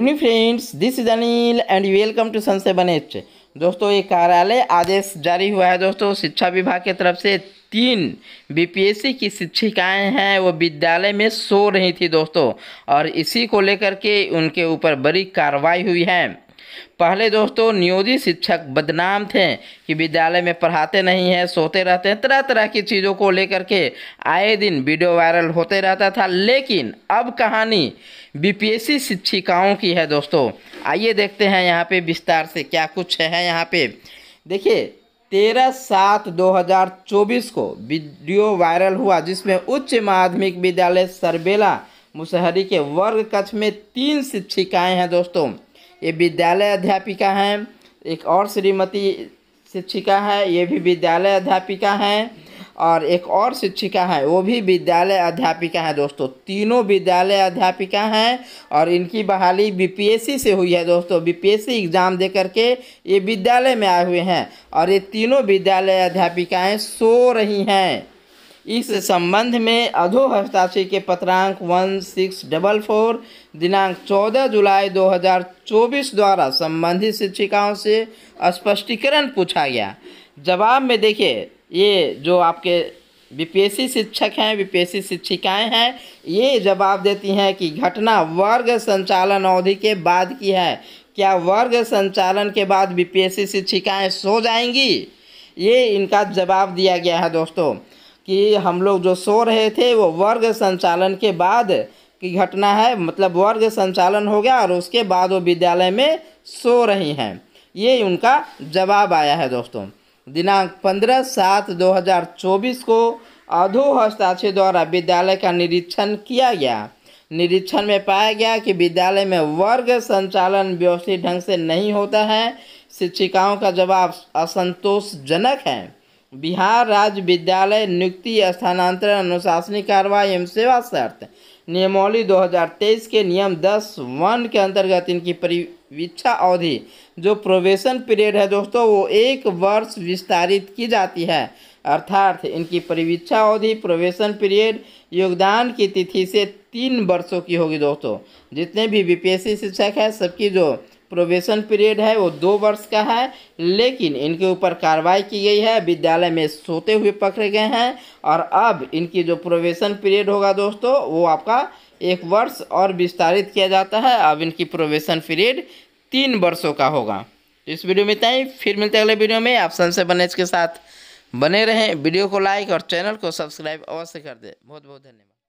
evening friends this is Anil and welcome to sun seven H दोस्तों ये कार्यालय आदेश जारी हुआ है दोस्तों शिक्षा विभाग की तरफ से तीन बीपीएससी की शिक्षिकाएं हैं वो विद्यालय में सो रही थी दोस्तों और इसी को लेकर के उनके ऊपर बड़ी कार्रवाई हुई है पहले दोस्तों नियोजित शिक्षक बदनाम थे कि विद्यालय में पढ़ाते नहीं हैं सोते रहते हैं तरह तरह की चीज़ों को लेकर के आए दिन वीडियो वायरल होते रहता था लेकिन अब कहानी बीपीएससी शिक्षिकाओं की है दोस्तों आइए देखते हैं यहाँ पे विस्तार से क्या कुछ है यहाँ पे देखिए तेरह सात 2024 को वीडियो वायरल हुआ जिसमें उच्च माध्यमिक विद्यालय सरबेला मुसहरी के वर्ग कक्ष में तीन शिक्षिकाएँ हैं दोस्तों ये विद्यालय अध्यापिका हैं एक और श्रीमती शिक्षिका है ये भी विद्यालय अध्यापिका हैं और एक और शिक्षिका है वो भी विद्यालय अध्यापिका है दोस्तों तीनों विद्यालय अध्यापिका हैं और इनकी बहाली बीपीएससी से हुई है दोस्तों बीपीएससी एग्ज़ाम दे करके ये विद्यालय में आए हुए हैं और ये तीनों विद्यालय अध्यापिकाएँ सो रही हैं इस संबंध में हस्ताक्षर के पत्रांक वन सिक्स डबल फोर दिनांक चौदह जुलाई 2024 द्वारा संबंधित शिक्षिकाओं से स्पष्टीकरण पूछा गया जवाब में देखिए ये जो आपके बीपीएससी शिक्षक हैं बीपीएससी शिक्षिकाएं हैं ये जवाब देती हैं कि घटना वर्ग संचालन अवधि के बाद की है क्या वर्ग संचालन के बाद बीपीएससी शिक्षिकाएं सो जाएंगी ये इनका जवाब दिया गया है दोस्तों कि हम लोग जो सो रहे थे वो वर्ग संचालन के बाद की घटना है मतलब वर्ग संचालन हो गया और उसके बाद वो विद्यालय में सो रही हैं ये उनका जवाब आया है दोस्तों दिनांक पंद्रह सात दो हज़ार चौबीस को अधो हस्ताक्षर द्वारा विद्यालय का निरीक्षण किया गया निरीक्षण में पाया गया कि विद्यालय में वर्ग संचालन व्यवस्थित ढंग से नहीं होता है शिक्षिकाओं का जवाब असंतोषजनक है बिहार राज्य विद्यालय नियुक्ति स्थानांतरण अनुशासनिक कार्रवाई एवं सेवा शर्त नियमावली 2023 के नियम 10 वन के अंतर्गत इनकी परीक्षा अवधि जो प्रोवेशन पीरियड है दोस्तों वो एक वर्ष विस्तारित की जाती है अर्थात इनकी परीक्षा अवधि प्रोवेशन पीरियड योगदान की तिथि से तीन वर्षों की होगी दोस्तों जितने भी बीपीएससी शिक्षक हैं सबकी जो प्रोबेशन पीरियड है वो दो वर्ष का है लेकिन इनके ऊपर कार्रवाई की गई है विद्यालय में सोते हुए पकड़े गए हैं और अब इनकी जो प्रोबेशन पीरियड होगा दोस्तों वो आपका एक वर्ष और विस्तारित किया जाता है अब इनकी प्रोबेशन पीरियड तीन वर्षों का होगा तो इस वीडियो में इतना ही फिर मिलते हैं अगले वीडियो में आप सन से बनेज के साथ बने रहें वीडियो को लाइक और चैनल को सब्सक्राइब अवश्य कर दें बहुत बहुत धन्यवाद